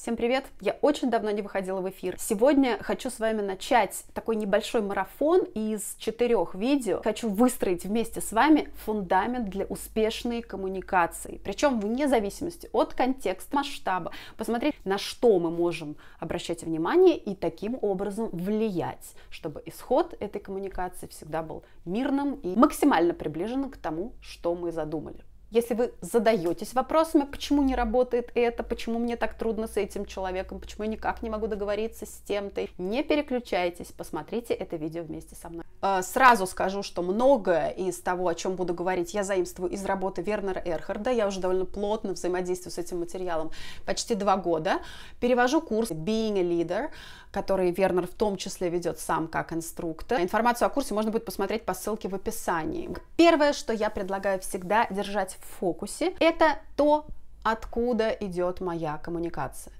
Всем привет! Я очень давно не выходила в эфир. Сегодня хочу с вами начать такой небольшой марафон из четырех видео. Хочу выстроить вместе с вами фундамент для успешной коммуникации. Причем вне зависимости от контекста, масштаба. Посмотреть, на что мы можем обращать внимание и таким образом влиять, чтобы исход этой коммуникации всегда был мирным и максимально приближен к тому, что мы задумали если вы задаетесь вопросами, почему не работает это, почему мне так трудно с этим человеком, почему я никак не могу договориться с тем-то, не переключайтесь, посмотрите это видео вместе со мной. А, сразу скажу, что многое из того, о чем буду говорить, я заимствую из работы Вернера Эрхарда. Я уже довольно плотно взаимодействую с этим материалом почти два года. Перевожу курс Being a Leader который Вернер в том числе ведет сам как инструктор. Информацию о курсе можно будет посмотреть по ссылке в описании. Первое, что я предлагаю всегда держать в фокусе, это то, откуда идет моя коммуникация.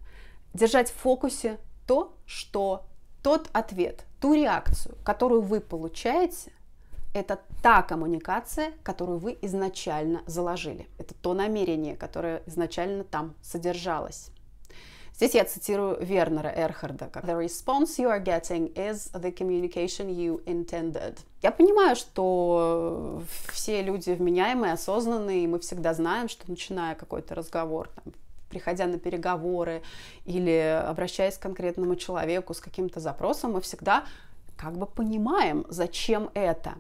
Держать в фокусе то, что тот ответ, ту реакцию, которую вы получаете, это та коммуникация, которую вы изначально заложили. Это то намерение, которое изначально там содержалось. Здесь я цитирую Вернера Эрхарда, как «The response you are getting is the communication you intended». Я понимаю, что все люди вменяемые, осознанные, и мы всегда знаем, что начиная какой-то разговор, там, приходя на переговоры или обращаясь к конкретному человеку с каким-то запросом, мы всегда как бы понимаем, зачем это.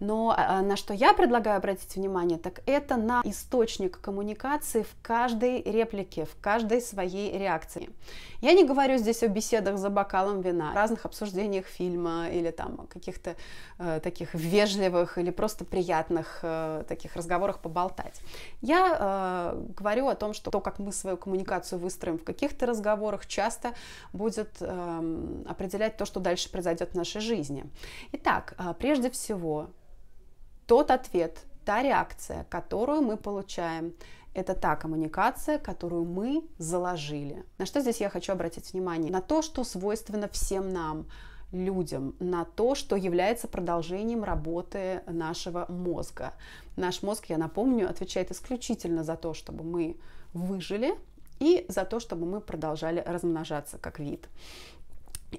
Но а, а, на что я предлагаю обратить внимание, так это на источник коммуникации в каждой реплике, в каждой своей реакции. Я не говорю здесь о беседах за бокалом вина, разных обсуждениях фильма или там каких-то э, таких вежливых или просто приятных э, таких разговорах поболтать. Я э, говорю о том, что то, как мы свою коммуникацию выстроим в каких-то разговорах, часто будет э, определять то, что дальше произойдет в нашей жизни жизни. Итак, а, прежде всего, тот ответ, та реакция, которую мы получаем, это та коммуникация, которую мы заложили. На что здесь я хочу обратить внимание? На то, что свойственно всем нам людям, на то, что является продолжением работы нашего мозга. Наш мозг, я напомню, отвечает исключительно за то, чтобы мы выжили и за то, чтобы мы продолжали размножаться как вид.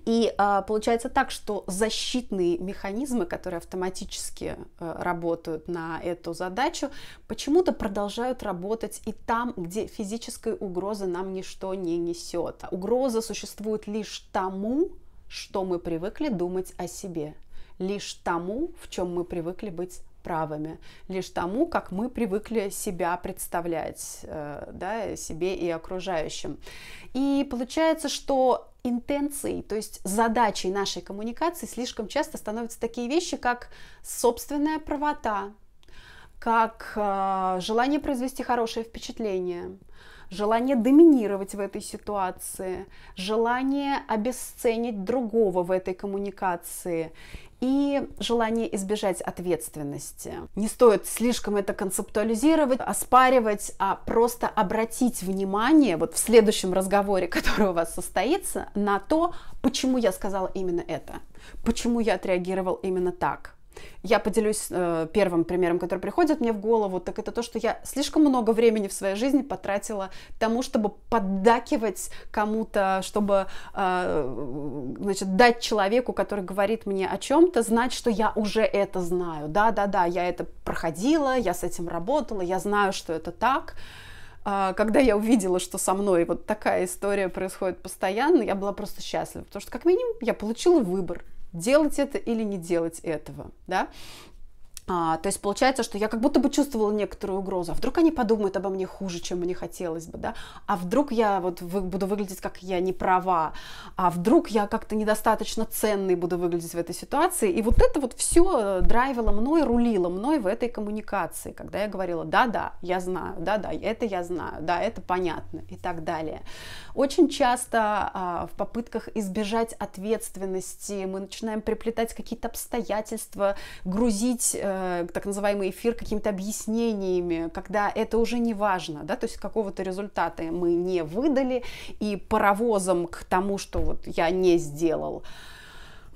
И а, получается так, что защитные механизмы, которые автоматически а, работают на эту задачу, почему-то продолжают работать и там, где физической угрозы нам ничто не несет. Угроза существует лишь тому, что мы привыкли думать о себе, лишь тому, в чем мы привыкли быть правами, лишь тому, как мы привыкли себя представлять э, да, себе и окружающим. И получается, что интенцией, то есть задачей нашей коммуникации слишком часто становятся такие вещи, как собственная правота, как э, желание произвести хорошее впечатление, желание доминировать в этой ситуации, желание обесценить другого в этой коммуникации и желание избежать ответственности. Не стоит слишком это концептуализировать, оспаривать, а просто обратить внимание вот в следующем разговоре, который у вас состоится, на то, почему я сказала именно это, почему я отреагировал именно так. Я поделюсь э, первым примером, который приходит мне в голову, так это то, что я слишком много времени в своей жизни потратила тому, чтобы поддакивать кому-то, чтобы э, значит, дать человеку, который говорит мне о чем-то, знать, что я уже это знаю. Да, да, да, я это проходила, я с этим работала, я знаю, что это так а, когда я увидела, что со мной вот такая история происходит постоянно, я была просто счастлива, потому что как минимум я получила выбор, делать это или не делать этого, да. А, то есть получается, что я как будто бы чувствовала некоторую угрозу. А вдруг они подумают обо мне хуже, чем мне хотелось бы, да? А вдруг я вот вы, буду выглядеть как я не права? А вдруг я как-то недостаточно ценный буду выглядеть в этой ситуации? И вот это вот все э, драйвило мной, рулило мной в этой коммуникации, когда я говорила, да-да, я знаю, да-да, это я знаю, да, это понятно и так далее. Очень часто а, в попытках избежать ответственности мы начинаем приплетать какие-то обстоятельства, грузить э, Э, так называемый эфир какими-то объяснениями, когда это уже не важно, да, то есть какого-то результата мы не выдали, и паровозом к тому, что вот я не сделал,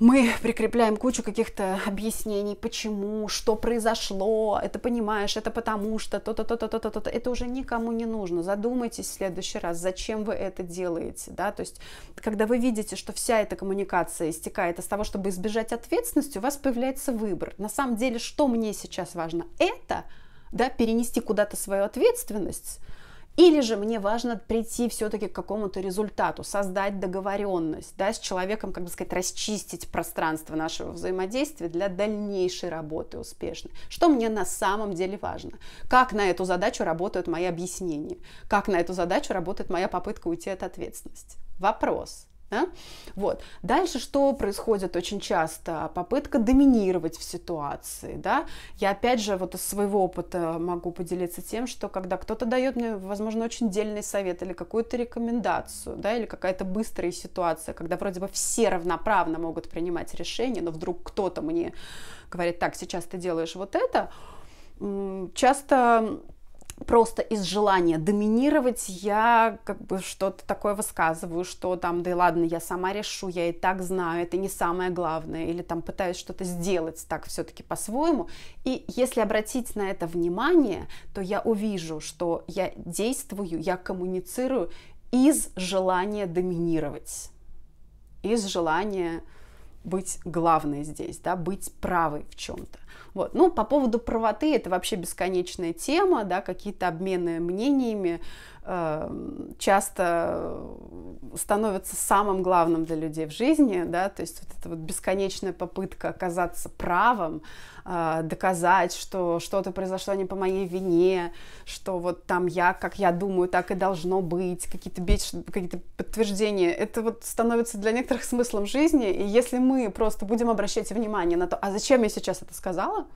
мы прикрепляем кучу каких-то объяснений, почему, что произошло, это понимаешь, это потому что, то-то, то-то, то-то, то-то. Это уже никому не нужно. Задумайтесь в следующий раз, зачем вы это делаете, да, то есть, когда вы видите, что вся эта коммуникация истекает из того, чтобы избежать ответственности, у вас появляется выбор. На самом деле, что мне сейчас важно? Это, да, перенести куда-то свою ответственность, или же мне важно прийти все-таки к какому-то результату, создать договоренность, да, с человеком, как бы сказать, расчистить пространство нашего взаимодействия для дальнейшей работы успешной. Что мне на самом деле важно? Как на эту задачу работают мои объяснения? Как на эту задачу работает моя попытка уйти от ответственности? Вопрос – да? Вот. Дальше что происходит очень часто? Попытка доминировать в ситуации. Да? Я опять же вот из своего опыта могу поделиться тем, что когда кто-то дает мне, возможно, очень дельный совет или какую-то рекомендацию, да, или какая-то быстрая ситуация, когда вроде бы все равноправно могут принимать решение, но вдруг кто-то мне говорит, так, сейчас ты делаешь вот это, часто просто из желания доминировать я как бы что-то такое высказываю, что там, да и ладно, я сама решу, я и так знаю, это не самое главное, или там пытаюсь что-то сделать так все-таки по-своему. И если обратить на это внимание, то я увижу, что я действую, я коммуницирую из желания доминировать, из желания быть главной здесь, да, быть правой в чем-то. Вот. Ну, по поводу правоты, это вообще бесконечная тема, да, какие-то обмены мнениями, Эм, часто э, становится самым главным для людей в жизни, да, то есть вот эта вот бесконечная попытка оказаться правым, э, доказать, что что-то произошло не по моей вине, что вот там я, как я думаю, так и должно быть, какие-то беч... какие подтверждения, это вот становится для некоторых смыслом жизни, и если мы просто будем обращать внимание на то, а зачем я сейчас это сказала,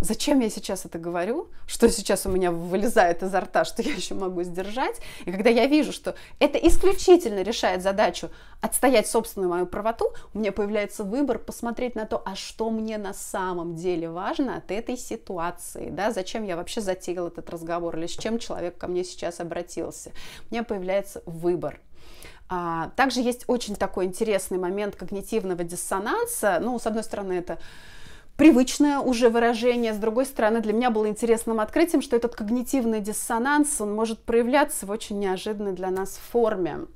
зачем я сейчас это говорю, что сейчас у меня вылезает изо рта, что я еще могу сдержать. И когда я вижу, что это исключительно решает задачу отстоять собственную мою правоту, у меня появляется выбор посмотреть на то, а что мне на самом деле важно от этой ситуации, да, зачем я вообще затеял этот разговор или с чем человек ко мне сейчас обратился. У меня появляется выбор. А, также есть очень такой интересный момент когнитивного диссонанса. Ну, с одной стороны, это привычное уже выражение. С другой стороны, для меня было интересным открытием, что этот когнитивный диссонанс, он может проявляться в очень неожиданной для нас форме.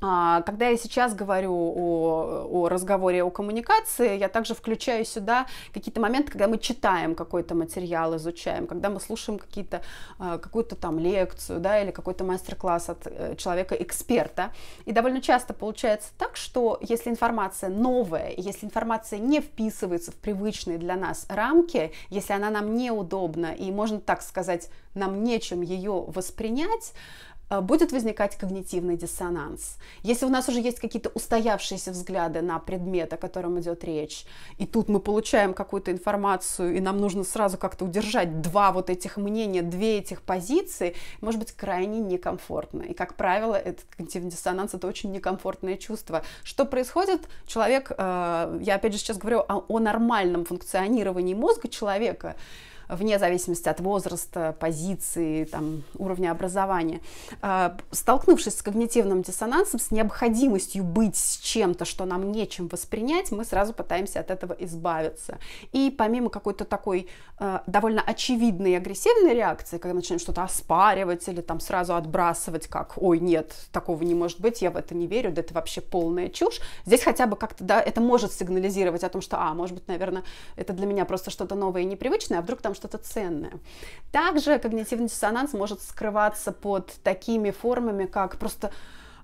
А, когда я сейчас говорю о, о разговоре о коммуникации, я также включаю сюда какие-то моменты, когда мы читаем какой-то материал, изучаем, когда мы слушаем какие-то, а, какую-то там лекцию да, или какой-то мастер-класс от э, человека-эксперта. И довольно часто получается так, что если информация новая, если информация не вписывается в привычные для нас рамки, если она нам неудобна и, можно так сказать, нам нечем ее воспринять, Э, будет возникать когнитивный диссонанс. Если у нас уже есть какие-то устоявшиеся взгляды на предмет, о котором идет речь, и тут мы получаем какую-то информацию, и нам нужно сразу как-то удержать два вот этих мнения, две этих позиции, может быть крайне некомфортно. И, как правило, этот когнитивный диссонанс — это очень некомфортное чувство. Что происходит? Человек, э, я опять же сейчас говорю о, о нормальном функционировании мозга человека, вне зависимости от возраста, позиции, там, уровня образования. А, столкнувшись с когнитивным диссонансом, с необходимостью быть с чем-то, что нам нечем воспринять, мы сразу пытаемся от этого избавиться. И помимо какой-то такой а, довольно очевидной и агрессивной реакции, когда начинаем что-то оспаривать или там сразу отбрасывать, как «Ой, нет, такого не может быть, я в это не верю, да это вообще полная чушь», здесь хотя бы как-то, да, это может сигнализировать о том, что «А, может быть, наверное, это для меня просто что-то новое и непривычное, а вдруг там что-то ценное. Также когнитивный диссонанс может скрываться под такими формами, как просто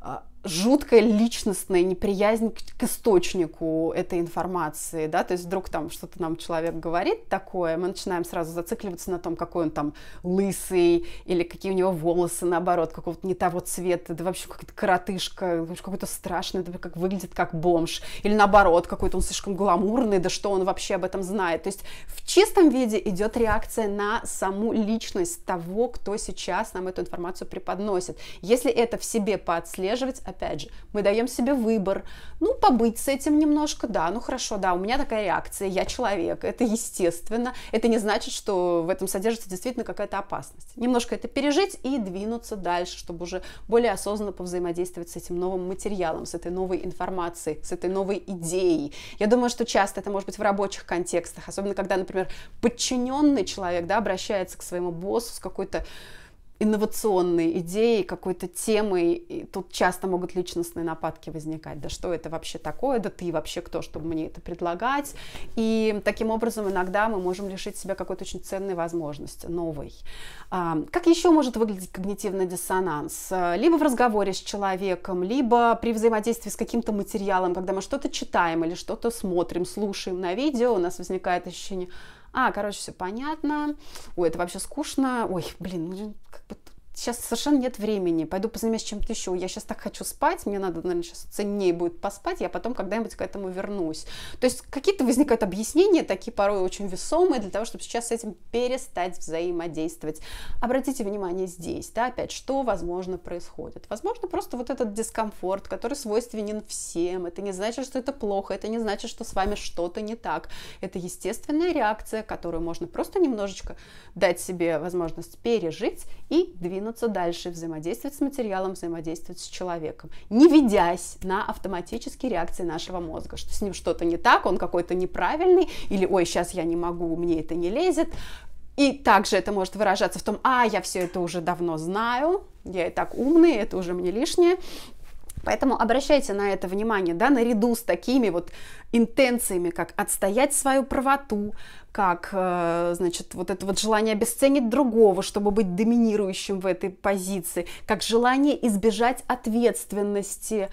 а, жуткая личностная неприязнь к, источнику этой информации, да, то есть вдруг там что-то нам человек говорит такое, мы начинаем сразу зацикливаться на том, какой он там лысый, или какие у него волосы, наоборот, какого-то не того цвета, да вообще какая-то коротышка, какой-то страшный, да, как выглядит как бомж, или наоборот, какой-то он слишком гламурный, да что он вообще об этом знает, то есть в чистом виде идет реакция на саму личность того, кто сейчас нам эту информацию преподносит. Если это в себе поотслеживать, опять же, мы даем себе выбор, ну, побыть с этим немножко, да, ну, хорошо, да, у меня такая реакция, я человек, это естественно, это не значит, что в этом содержится действительно какая-то опасность. Немножко это пережить и двинуться дальше, чтобы уже более осознанно повзаимодействовать с этим новым материалом, с этой новой информацией, с этой новой идеей. Я думаю, что часто это может быть в рабочих контекстах, особенно когда, например, подчиненный человек, да, обращается к своему боссу с какой-то инновационной идеей, какой-то темой. И тут часто могут личностные нападки возникать. Да что это вообще такое? Да ты вообще кто, чтобы мне это предлагать? И таким образом иногда мы можем лишить себя какой-то очень ценной возможности, новой. А, как еще может выглядеть когнитивный диссонанс? А, либо в разговоре с человеком, либо при взаимодействии с каким-то материалом, когда мы что-то читаем или что-то смотрим, слушаем на видео, у нас возникает ощущение, а, короче, все понятно, ой, это вообще скучно, ой, блин, ну, как бы сейчас совершенно нет времени, пойду позаймусь чем-то еще, я сейчас так хочу спать, мне надо, наверное, сейчас ценнее будет поспать, я потом когда-нибудь к этому вернусь. То есть какие-то возникают объяснения, такие порой очень весомые, для того, чтобы сейчас с этим перестать взаимодействовать. Обратите внимание здесь, да, опять, что, возможно, происходит. Возможно, просто вот этот дискомфорт, который свойственен всем, это не значит, что это плохо, это не значит, что с вами что-то не так. Это естественная реакция, которую можно просто немножечко дать себе возможность пережить и двинуться двинуться дальше, взаимодействовать с материалом, взаимодействовать с человеком, не ведясь на автоматические реакции нашего мозга, что с ним что-то не так, он какой-то неправильный, или ой, сейчас я не могу, мне это не лезет. И также это может выражаться в том, а, я все это уже давно знаю, я и так умный, это уже мне лишнее. Поэтому обращайте на это внимание, да, наряду с такими вот интенциями, как отстоять свою правоту, как, э, значит, вот это вот желание обесценить другого, чтобы быть доминирующим в этой позиции, как желание избежать ответственности,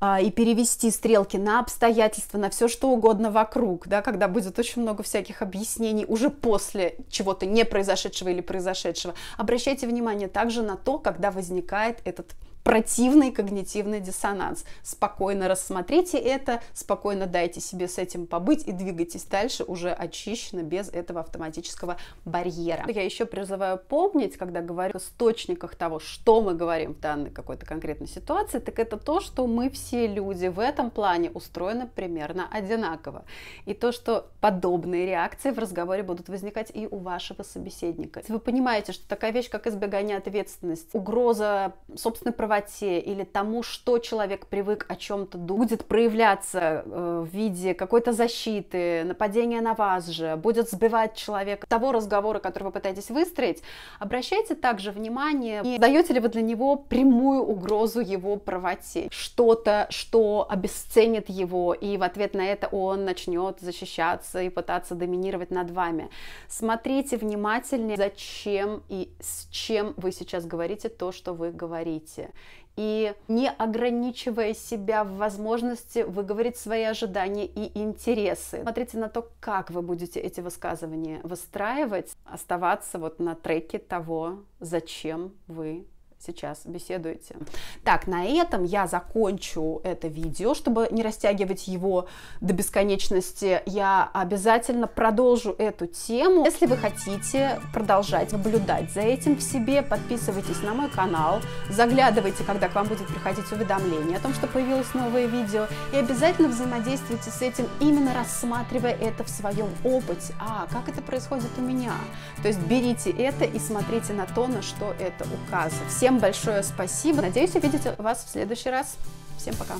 а, и перевести стрелки на обстоятельства, на все что угодно вокруг, да, когда будет очень много всяких объяснений уже после чего-то не произошедшего или произошедшего. Обращайте внимание также на то, когда возникает этот противный когнитивный диссонанс. Спокойно рассмотрите это, спокойно дайте себе с этим побыть и двигайтесь дальше уже очищенно, без этого автоматического барьера. Я еще призываю помнить, когда говорю о источниках того, что мы говорим в данной какой-то конкретной ситуации, так это то, что мы все люди в этом плане устроены примерно одинаково. И то, что подобные реакции в разговоре будут возникать и у вашего собеседника. вы понимаете, что такая вещь, как избегание ответственности, угроза собственной правоты, правоте или тому, что человек привык о чем-то думать, будет проявляться э, в виде какой-то защиты, нападения на вас же, будет сбивать человека того разговора, который вы пытаетесь выстроить, обращайте также внимание, и даете ли вы для него прямую угрозу его правоте, что-то, что обесценит его, и в ответ на это он начнет защищаться и пытаться доминировать над вами. Смотрите внимательнее, зачем и с чем вы сейчас говорите то, что вы говорите и не ограничивая себя в возможности выговорить свои ожидания и интересы. Смотрите на то, как вы будете эти высказывания выстраивать, оставаться вот на треке того, зачем вы сейчас беседуете. Так, на этом я закончу это видео, чтобы не растягивать его до бесконечности. Я обязательно продолжу эту тему. Если вы хотите продолжать наблюдать за этим в себе, подписывайтесь на мой канал, заглядывайте, когда к вам будет приходить уведомление о том, что появилось новое видео, и обязательно взаимодействуйте с этим, именно рассматривая это в своем опыте. А, как это происходит у меня? То есть берите это и смотрите на то, на что это указывает. Всем большое спасибо. Надеюсь, увидеть вас в следующий раз. Всем пока.